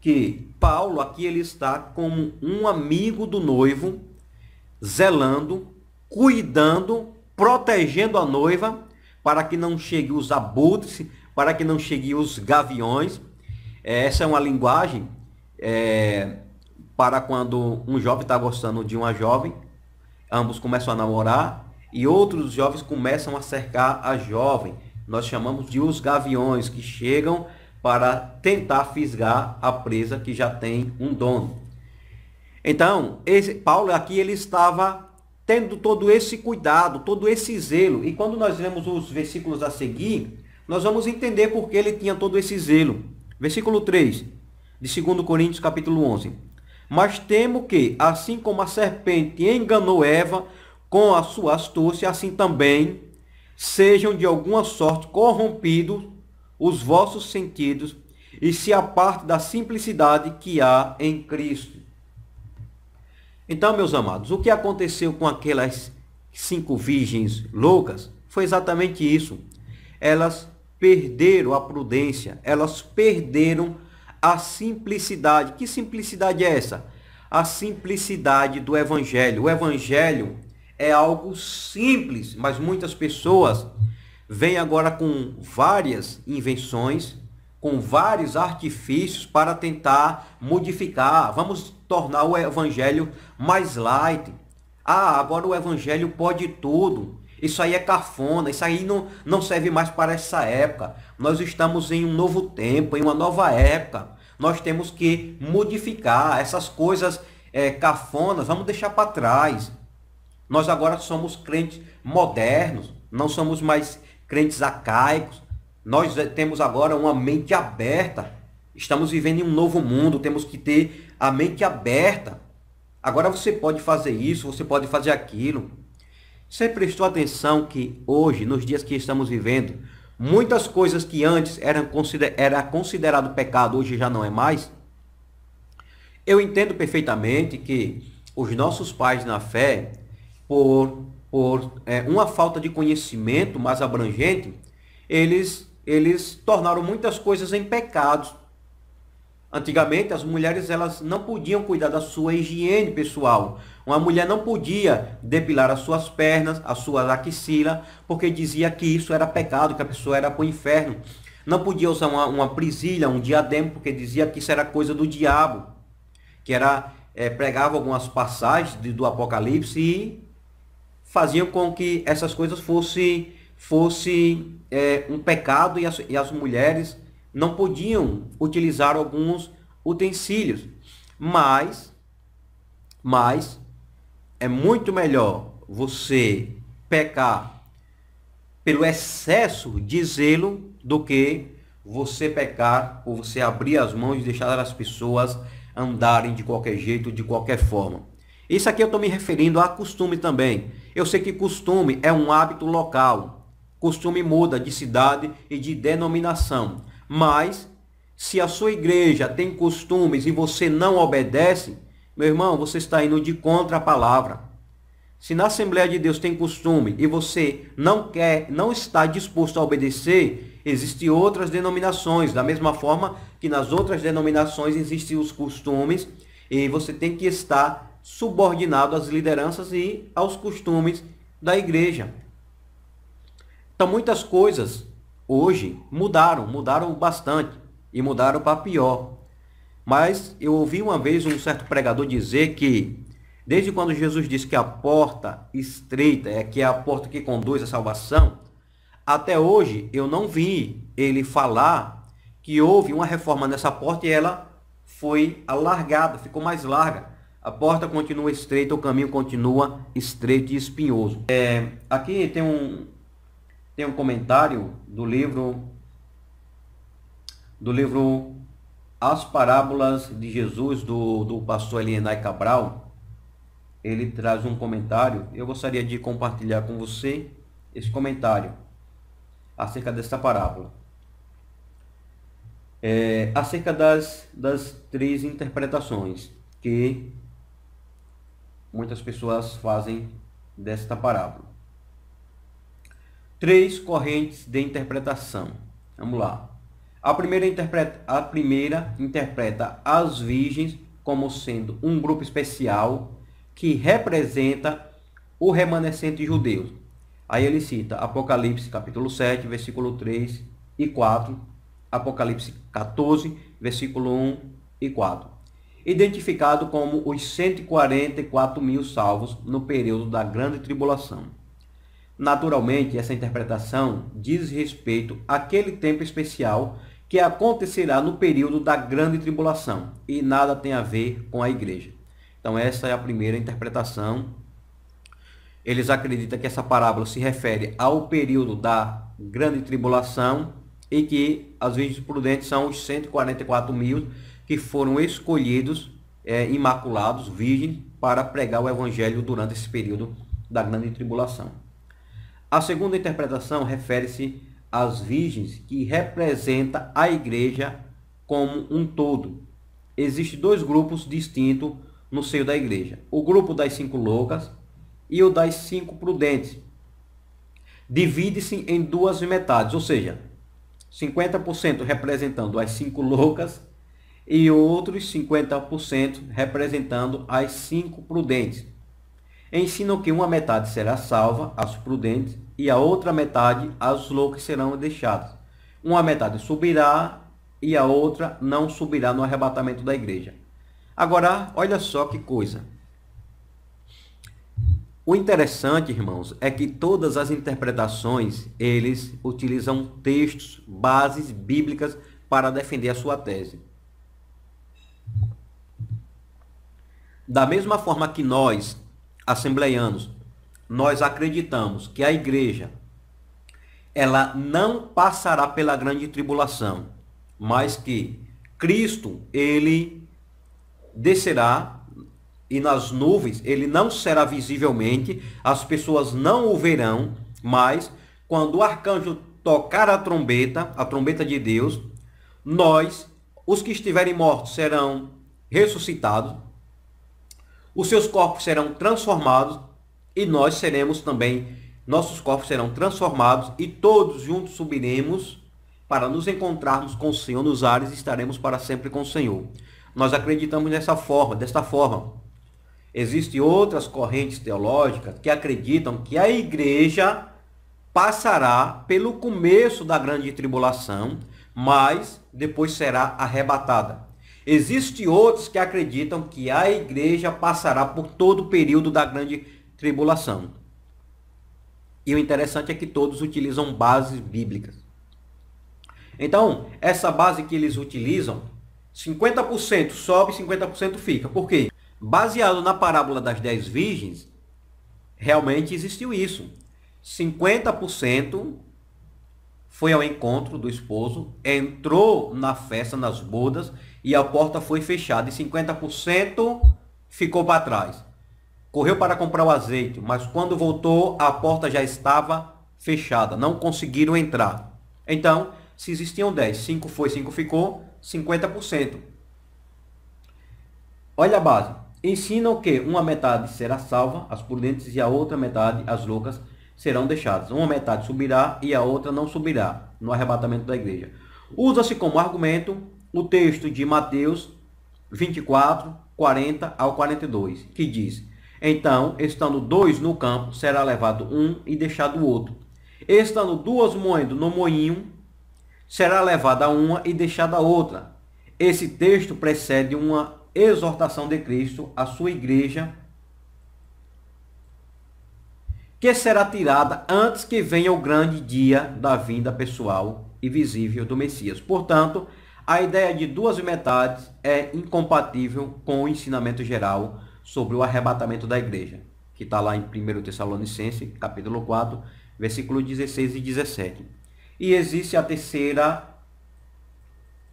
que Paulo aqui ele está como um amigo do noivo, zelando, cuidando protegendo a noiva para que não chegue os abutres, para que não chegue os gaviões. É, essa é uma linguagem é, para quando um jovem está gostando de uma jovem, ambos começam a namorar e outros jovens começam a cercar a jovem. Nós chamamos de os gaviões que chegam para tentar fisgar a presa que já tem um dono. Então, esse, Paulo aqui ele estava tendo todo esse cuidado, todo esse zelo. E quando nós lemos os versículos a seguir, nós vamos entender por que ele tinha todo esse zelo. Versículo 3 de 2 Coríntios, capítulo 11. Mas temo que, assim como a serpente enganou Eva com a sua astúcia, assim também sejam de alguma sorte corrompidos os vossos sentidos e se aparte da simplicidade que há em Cristo. Então, meus amados, o que aconteceu com aquelas cinco virgens loucas foi exatamente isso. Elas perderam a prudência, elas perderam a simplicidade. Que simplicidade é essa? A simplicidade do Evangelho. O Evangelho é algo simples, mas muitas pessoas vêm agora com várias invenções, com vários artifícios para tentar modificar. Vamos tornar o evangelho mais light. Ah, agora o evangelho pode tudo. Isso aí é cafona, isso aí não, não serve mais para essa época. Nós estamos em um novo tempo, em uma nova época. Nós temos que modificar essas coisas é, cafonas, vamos deixar para trás. Nós agora somos crentes modernos, não somos mais crentes acaicos, nós é, temos agora uma mente aberta. Estamos vivendo em um novo mundo, temos que ter a mente aberta. Agora você pode fazer isso, você pode fazer aquilo. Você prestou atenção que hoje, nos dias que estamos vivendo, muitas coisas que antes eram consider era considerado pecado, hoje já não é mais? Eu entendo perfeitamente que os nossos pais na fé, por, por é, uma falta de conhecimento mais abrangente, eles eles tornaram muitas coisas em pecados. Antigamente as mulheres elas não podiam cuidar da sua higiene pessoal. Uma mulher não podia depilar as suas pernas, a sua axila, porque dizia que isso era pecado, que a pessoa era para o inferno. Não podia usar uma, uma prisilha, um diadema, porque dizia que isso era coisa do diabo. Que era é, pregava algumas passagens do Apocalipse e faziam com que essas coisas fossem fosse é, um pecado e as, e as mulheres não podiam utilizar alguns utensílios. Mas, mas é muito melhor você pecar pelo excesso de zelo do que você pecar ou você abrir as mãos e deixar as pessoas andarem de qualquer jeito, de qualquer forma. Isso aqui eu estou me referindo a costume também. Eu sei que costume é um hábito local, costume muda de cidade e de denominação, mas se a sua igreja tem costumes e você não obedece, meu irmão, você está indo de contra a palavra. Se na Assembleia de Deus tem costume e você não quer, não está disposto a obedecer, existem outras denominações, da mesma forma que nas outras denominações existem os costumes e você tem que estar subordinado às lideranças e aos costumes da igreja. Então muitas coisas hoje mudaram, mudaram bastante e mudaram para pior. Mas eu ouvi uma vez um certo pregador dizer que desde quando Jesus disse que a porta estreita é que é a porta que conduz à salvação, até hoje eu não vi ele falar que houve uma reforma nessa porta e ela foi alargada, ficou mais larga. A porta continua estreita, o caminho continua estreito e espinhoso. É, aqui tem um, tem um comentário do livro do livro As Parábolas de Jesus do, do pastor Elienay Cabral. Ele traz um comentário. Eu gostaria de compartilhar com você esse comentário acerca desta parábola. É, acerca das, das três interpretações que muitas pessoas fazem desta parábola três correntes de interpretação. Vamos lá. A primeira, interpreta, a primeira interpreta as virgens como sendo um grupo especial que representa o remanescente judeu. Aí ele cita Apocalipse capítulo 7, versículo 3 e 4, Apocalipse 14, versículo 1 e 4. Identificado como os 144 mil salvos no período da grande tribulação. Naturalmente, essa interpretação diz respeito àquele tempo especial que acontecerá no período da grande tribulação e nada tem a ver com a igreja. Então, essa é a primeira interpretação. Eles acreditam que essa parábola se refere ao período da grande tribulação e que as prudentes são os 144 mil que foram escolhidos, é, imaculados, virgens, para pregar o evangelho durante esse período da grande tribulação. A segunda interpretação refere-se às virgens, que representa a igreja como um todo. Existem dois grupos distintos no seio da igreja: o grupo das cinco loucas e o das cinco prudentes. Divide-se em duas metades, ou seja, 50% representando as cinco loucas e outros 50% representando as cinco prudentes ensinam que uma metade será salva, aos prudentes, e a outra metade, aos loucos, serão deixados. Uma metade subirá e a outra não subirá no arrebatamento da igreja. Agora, olha só que coisa. O interessante, irmãos, é que todas as interpretações, eles utilizam textos, bases bíblicas para defender a sua tese. Da mesma forma que nós assembleianos, nós acreditamos que a igreja ela não passará pela grande tribulação, mas que Cristo ele descerá e nas nuvens ele não será visivelmente, as pessoas não o verão, mas quando o arcanjo tocar a trombeta, a trombeta de Deus, nós, os que estiverem mortos, serão ressuscitados, os seus corpos serão transformados e nós seremos também, nossos corpos serão transformados e todos juntos subiremos para nos encontrarmos com o Senhor nos ares e estaremos para sempre com o Senhor. Nós acreditamos nessa forma, desta forma. Existem outras correntes teológicas que acreditam que a igreja passará pelo começo da grande tribulação, mas depois será arrebatada. Existem outros que acreditam que a igreja passará por todo o período da grande tribulação. E o interessante é que todos utilizam bases bíblicas. Então, essa base que eles utilizam, 50% sobe, 50% fica. Por quê? Baseado na parábola das 10 virgens, realmente existiu isso. 50% foi ao encontro do esposo, entrou na festa, nas bodas, e a porta foi fechada, e 50% ficou para trás. Correu para comprar o azeite, mas quando voltou, a porta já estava fechada, não conseguiram entrar. Então, se existiam 10, 5 foi, 5 ficou, 50%. Olha a base. Ensinam que uma metade será salva, as prudentes, e a outra metade, as loucas, serão deixadas. Uma metade subirá e a outra não subirá no arrebatamento da igreja. Usa-se como argumento o texto de Mateus 24, 40 ao 42, que diz: Então, estando dois no campo, será levado um e deixado o outro. Estando duas moendo no moinho, será levada uma e deixada a outra. Esse texto precede uma exortação de Cristo à sua igreja que será tirada antes que venha o grande dia da vinda pessoal e visível do Messias. Portanto, a ideia de duas metades é incompatível com o ensinamento geral sobre o arrebatamento da igreja, que está lá em 1 Tessalonicenses, capítulo 4, versículo 16 e 17. E existe a terceira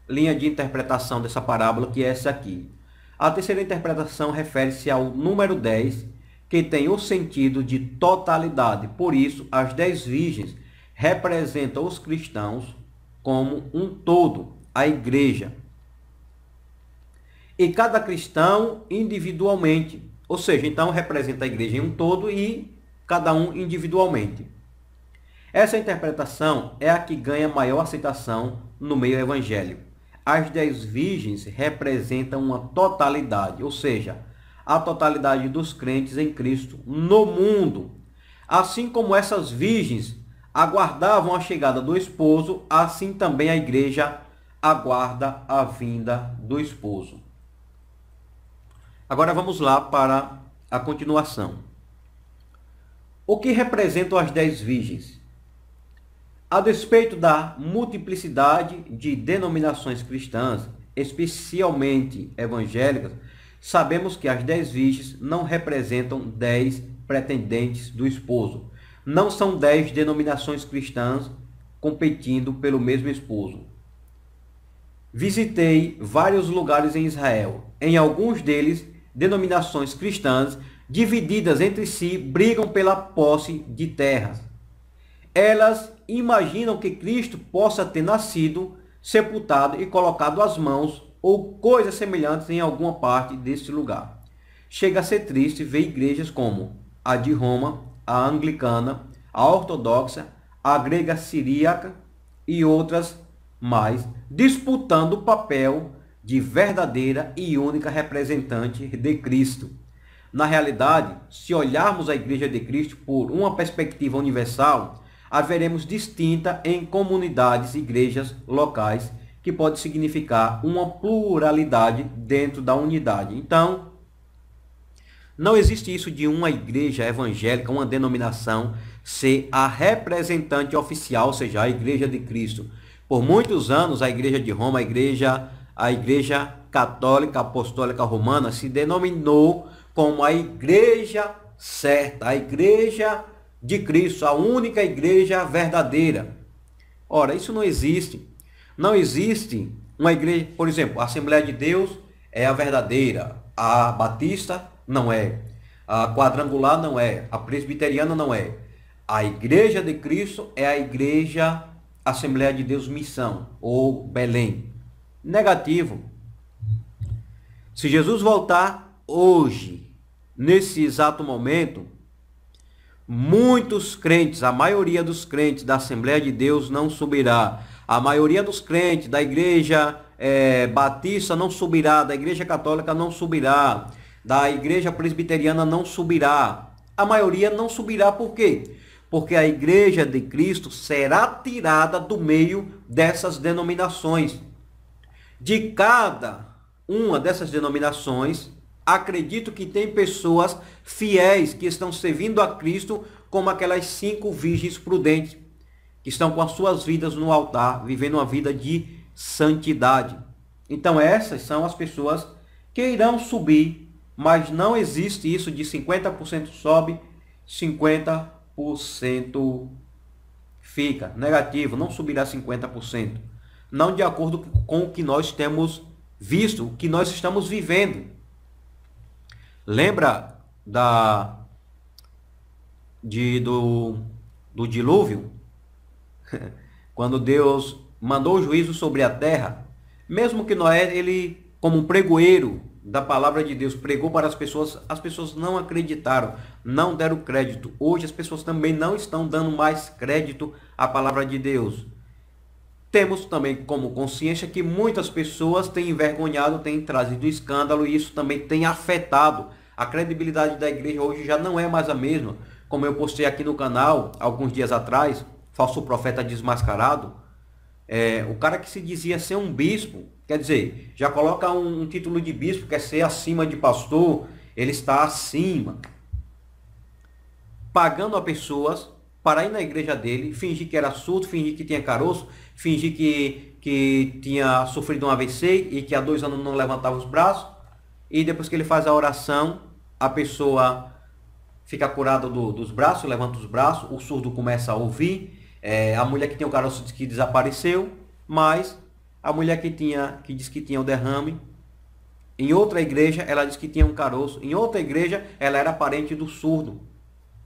linha de interpretação dessa parábola, que é essa aqui. A terceira interpretação refere-se ao número 10 que tem o sentido de totalidade. Por isso, as dez virgens representam os cristãos como um todo, a igreja. E cada cristão individualmente, ou seja, então representa a igreja em um todo e cada um individualmente. Essa interpretação é a que ganha maior aceitação no meio evangélico. As dez virgens representam uma totalidade, ou seja, a totalidade dos crentes em Cristo no mundo. Assim como essas virgens aguardavam a chegada do esposo, assim também a igreja aguarda a vinda do esposo. Agora vamos lá para a continuação. O que representam as dez virgens? A despeito da multiplicidade de denominações cristãs, especialmente evangélicas, Sabemos que as dez virgens não representam dez pretendentes do esposo. Não são dez denominações cristãs competindo pelo mesmo esposo. Visitei vários lugares em Israel. Em alguns deles, denominações cristãs, divididas entre si, brigam pela posse de terras. Elas imaginam que Cristo possa ter nascido, sepultado e colocado as mãos ou coisas semelhantes em alguma parte deste lugar. Chega a ser triste ver igrejas como a de Roma, a anglicana, a ortodoxa, a grega siríaca e outras mais disputando o papel de verdadeira e única representante de Cristo. Na realidade, se olharmos a Igreja de Cristo por uma perspectiva universal, haveremos distinta em comunidades, igrejas locais que pode significar uma pluralidade dentro da unidade. Então, não existe isso de uma igreja evangélica, uma denominação, ser a representante oficial, ou seja, a igreja de Cristo. Por muitos anos, a igreja de Roma, a igreja, a igreja católica apostólica romana, se denominou como a igreja certa, a igreja de Cristo, a única igreja verdadeira. Ora, isso não existe. Não existe uma igreja, por exemplo, a Assembleia de Deus é a verdadeira, a Batista não é, a Quadrangular não é, a Presbiteriana não é. A Igreja de Cristo é a Igreja Assembleia de Deus Missão ou Belém. Negativo. Se Jesus voltar hoje, nesse exato momento, muitos crentes, a maioria dos crentes da Assembleia de Deus não subirá a maioria dos crentes da igreja é, batista não subirá, da igreja católica não subirá, da igreja presbiteriana não subirá. A maioria não subirá por quê? Porque a igreja de Cristo será tirada do meio dessas denominações. De cada uma dessas denominações, acredito que tem pessoas fiéis que estão servindo a Cristo como aquelas cinco virgens prudentes que estão com as suas vidas no altar, vivendo uma vida de santidade. Então essas são as pessoas que irão subir, mas não existe isso de 50% sobe, 50% fica. Negativo, não subirá 50%. Não de acordo com o que nós temos visto, o que nós estamos vivendo. Lembra da de, do, do dilúvio? Quando Deus mandou o juízo sobre a terra, mesmo que Noé, ele, como um pregoeiro da palavra de Deus, pregou para as pessoas, as pessoas não acreditaram, não deram crédito. Hoje as pessoas também não estão dando mais crédito à palavra de Deus. Temos também como consciência que muitas pessoas têm envergonhado, têm trazido escândalo e isso também tem afetado. A credibilidade da igreja hoje já não é mais a mesma. Como eu postei aqui no canal alguns dias atrás, falso profeta desmascarado, é, o cara que se dizia ser um bispo, quer dizer, já coloca um, um título de bispo, quer ser acima de pastor, ele está acima. Pagando a pessoas para ir na igreja dele, fingir que era surdo, fingir que tinha caroço, fingir que, que tinha sofrido um AVC e que há dois anos não levantava os braços. E depois que ele faz a oração, a pessoa fica curada do, dos braços, levanta os braços, o surdo começa a ouvir, é, a mulher que tinha o caroço que desapareceu, mas a mulher que tinha que diz que tinha o derrame, em outra igreja ela diz que tinha um caroço, em outra igreja ela era parente do surdo.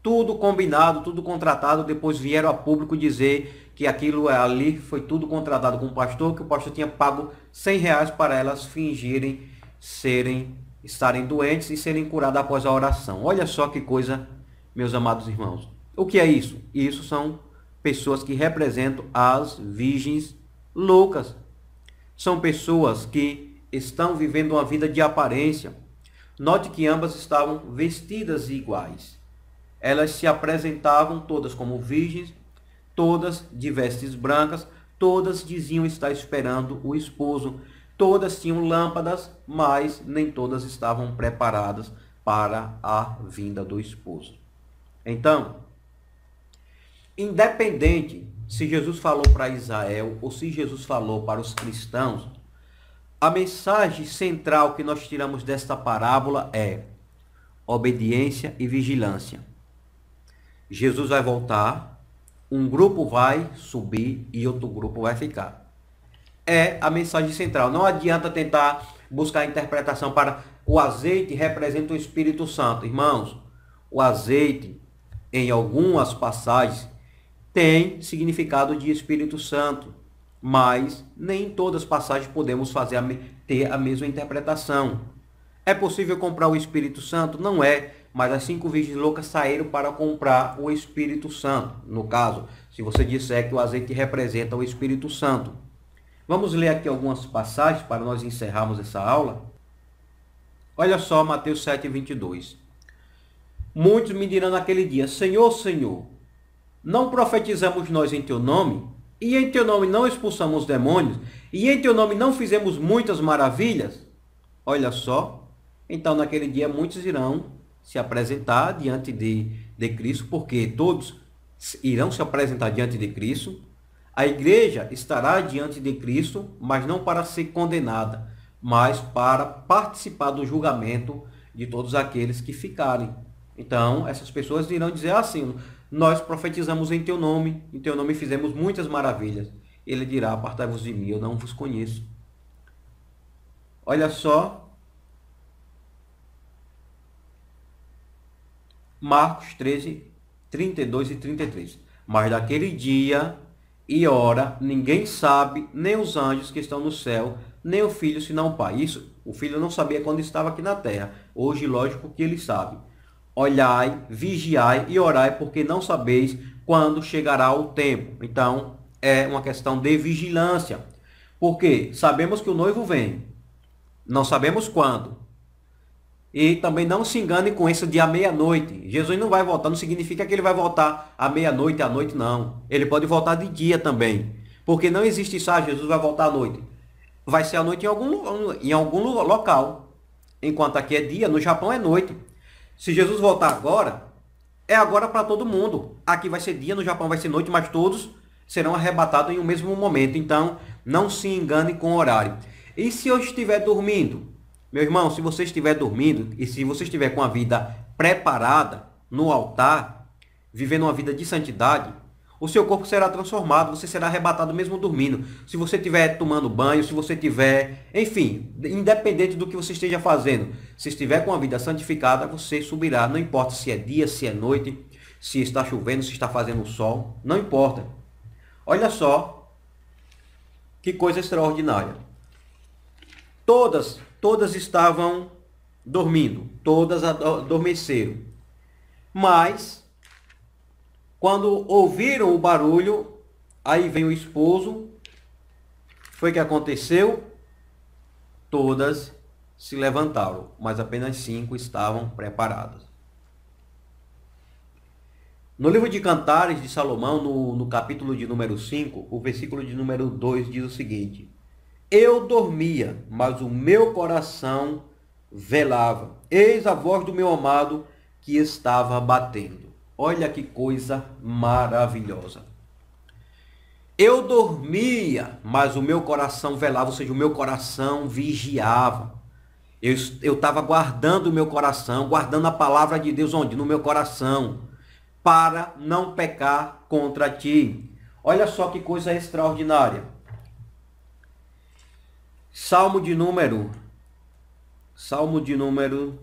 Tudo combinado, tudo contratado, depois vieram a público dizer que aquilo ali foi tudo contratado com o pastor, que o pastor tinha pago 100 reais para elas fingirem serem, estarem doentes e serem curadas após a oração. Olha só que coisa, meus amados irmãos. O que é isso? Isso são pessoas que representam as virgens loucas. São pessoas que estão vivendo uma vida de aparência. Note que ambas estavam vestidas iguais. Elas se apresentavam todas como virgens, todas de vestes brancas, todas diziam estar esperando o esposo, todas tinham lâmpadas, mas nem todas estavam preparadas para a vinda do esposo. Então, Independente se Jesus falou para Israel ou se Jesus falou para os cristãos, a mensagem central que nós tiramos desta parábola é obediência e vigilância. Jesus vai voltar, um grupo vai subir e outro grupo vai ficar. É a mensagem central. Não adianta tentar buscar a interpretação para o azeite representa o Espírito Santo. Irmãos, o azeite, em algumas passagens, tem significado de Espírito Santo, mas nem em todas as passagens podemos fazer a, ter a mesma interpretação. É possível comprar o Espírito Santo? Não é, mas as cinco virgens loucas saíram para comprar o Espírito Santo. No caso, se você disser que o azeite representa o Espírito Santo. Vamos ler aqui algumas passagens para nós encerrarmos essa aula? Olha só Mateus 7, 22. Muitos me dirão naquele dia, Senhor, Senhor, não profetizamos nós em teu nome? E em teu nome não expulsamos demônios? E em teu nome não fizemos muitas maravilhas? Olha só, então naquele dia muitos irão se apresentar diante de, de Cristo, porque todos irão se apresentar diante de Cristo. A igreja estará diante de Cristo, mas não para ser condenada, mas para participar do julgamento de todos aqueles que ficarem. Então, essas pessoas irão dizer assim: nós profetizamos em teu nome, em teu nome fizemos muitas maravilhas. Ele dirá, apartai-vos de mim, eu não vos conheço. Olha só. Marcos 13, 32 e 33. Mas daquele dia e hora, ninguém sabe, nem os anjos que estão no céu, nem o filho, senão o pai. Isso, o filho não sabia quando estava aqui na terra. Hoje, lógico que ele sabe olhai, vigiai e orai, porque não sabeis quando chegará o tempo. Então, é uma questão de vigilância. Porque sabemos que o noivo vem, não sabemos quando. E também não se engane com isso de à meia-noite. Jesus não vai voltar, não significa que ele vai voltar à meia-noite, à noite, não. Ele pode voltar de dia também. Porque não existe isso, ah, Jesus vai voltar à noite. Vai ser à noite em algum, em algum local. Enquanto aqui é dia, no Japão é noite. Se Jesus voltar agora, é agora para todo mundo. Aqui vai ser dia, no Japão vai ser noite, mas todos serão arrebatados em um mesmo momento. Então, não se engane com o horário. E se eu estiver dormindo? Meu irmão, se você estiver dormindo e se você estiver com a vida preparada no altar, vivendo uma vida de santidade, o seu corpo será transformado, você será arrebatado mesmo dormindo. Se você estiver tomando banho, se você estiver, enfim, independente do que você esteja fazendo, se estiver com a vida santificada, você subirá, não importa se é dia, se é noite, se está chovendo, se está fazendo sol, não importa. Olha só que coisa extraordinária. Todas, todas estavam dormindo, todas adormeceram. Mas quando ouviram o barulho, aí vem o esposo. Foi que aconteceu? Todas se levantaram, mas apenas cinco estavam preparadas. No livro de Cantares de Salomão, no, no capítulo de número 5, o versículo de número 2 diz o seguinte: Eu dormia, mas o meu coração velava. Eis a voz do meu amado que estava batendo. Olha que coisa maravilhosa. Eu dormia, mas o meu coração velava, ou seja, o meu coração vigiava. Eu estava guardando o meu coração, guardando a palavra de Deus onde? No meu coração, para não pecar contra ti. Olha só que coisa extraordinária. Salmo de número Salmo de número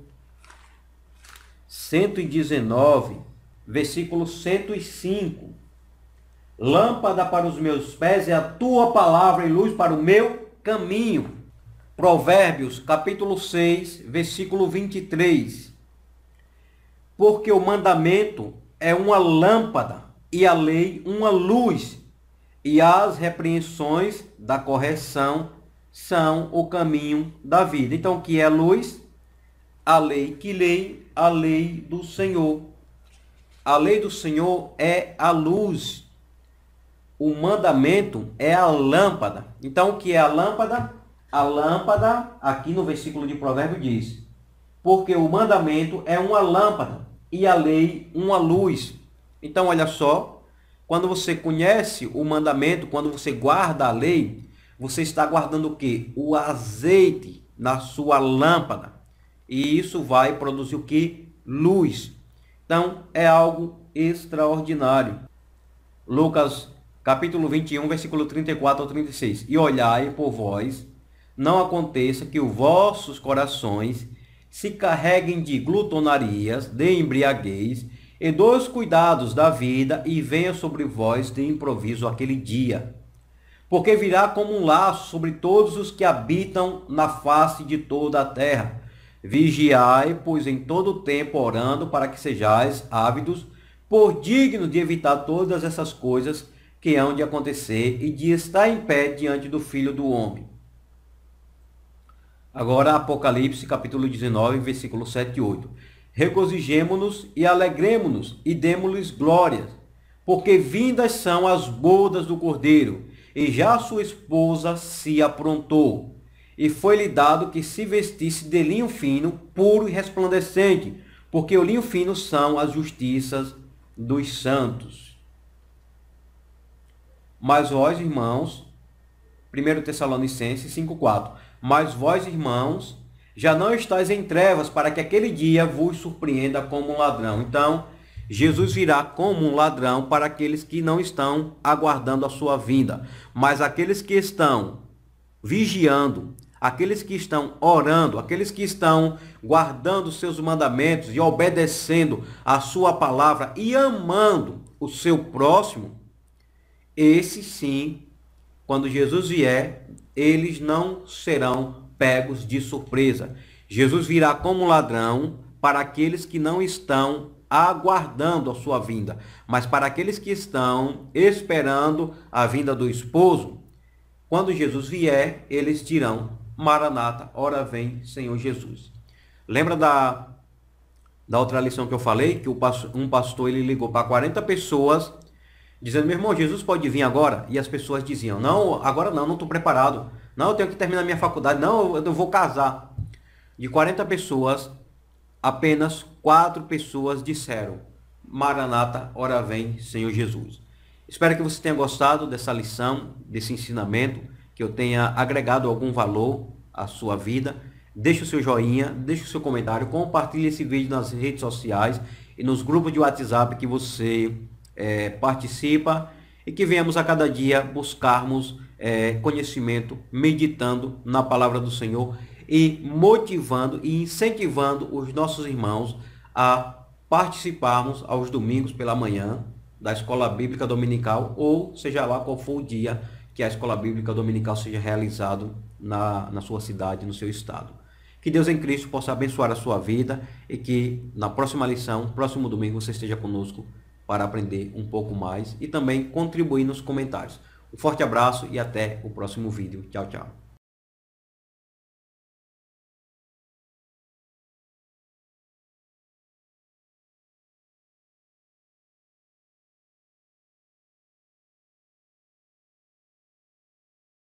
119 versículo 105. Lâmpada para os meus pés é a tua palavra e luz para o meu caminho. Provérbios, capítulo 6, versículo 23. Porque o mandamento é uma lâmpada e a lei uma luz, e as repreensões da correção são o caminho da vida. Então, que é luz? A lei, que lei? A lei do Senhor. A lei do Senhor é a luz. O mandamento é a lâmpada. Então, o que é a lâmpada? A lâmpada, aqui no versículo de Provérbio diz: Porque o mandamento é uma lâmpada e a lei uma luz. Então, olha só, quando você conhece o mandamento, quando você guarda a lei, você está guardando o que? O azeite na sua lâmpada. E isso vai produzir o que? Luz. Então, é algo extraordinário. Lucas, capítulo 21, versículo 34 ao 36. E olhai por vós, não aconteça que os vossos corações se carreguem de glutonarias, de embriaguez e dos cuidados da vida e venha sobre vós de improviso aquele dia. Porque virá como um laço sobre todos os que habitam na face de toda a terra Vigiai, pois em todo o tempo orando para que sejais ávidos, por digno de evitar todas essas coisas que hão de acontecer e de estar em pé diante do Filho do Homem. Agora, Apocalipse, capítulo 19, versículo 7 e 8. Regozijemo-nos e alegremos nos e demos-lhes glórias, porque vindas são as bodas do Cordeiro, e já sua esposa se aprontou. E foi-lhe dado que se vestisse de linho fino, puro e resplandecente, porque o linho fino são as justiças dos santos. Mas vós, irmãos, 1 Tessalonicenses 5,4 Mas vós, irmãos, já não estáis em trevas para que aquele dia vos surpreenda como um ladrão. Então, Jesus virá como um ladrão para aqueles que não estão aguardando a sua vinda, mas aqueles que estão vigiando, aqueles que estão orando, aqueles que estão guardando seus mandamentos e obedecendo a sua palavra e amando o seu próximo, esses sim, quando Jesus vier, eles não serão pegos de surpresa. Jesus virá como ladrão para aqueles que não estão aguardando a sua vinda, mas para aqueles que estão esperando a vinda do esposo, quando Jesus vier, eles dirão Maranata, ora vem, Senhor Jesus. Lembra da, da outra lição que eu falei? Que o, um pastor ele ligou para 40 pessoas, dizendo, meu irmão, Jesus pode vir agora? E as pessoas diziam, não, agora não, não estou preparado. Não, eu tenho que terminar minha faculdade. Não, eu vou casar. De 40 pessoas, apenas quatro pessoas disseram, Maranata, ora vem, Senhor Jesus. Espero que você tenha gostado dessa lição, desse ensinamento, que eu tenha agregado algum valor a sua vida. Deixe o seu joinha, deixe o seu comentário, compartilhe esse vídeo nas redes sociais e nos grupos de WhatsApp que você é, participa e que venhamos a cada dia buscarmos é, conhecimento, meditando na palavra do Senhor e motivando e incentivando os nossos irmãos a participarmos aos domingos pela manhã da escola bíblica dominical ou seja lá qual for o dia que a escola bíblica dominical seja realizada na, na sua cidade, no seu estado. Que Deus em Cristo possa abençoar a sua vida e que na próxima lição, próximo domingo, você esteja conosco para aprender um pouco mais e também contribuir nos comentários. Um forte abraço e até o próximo vídeo. Tchau, tchau.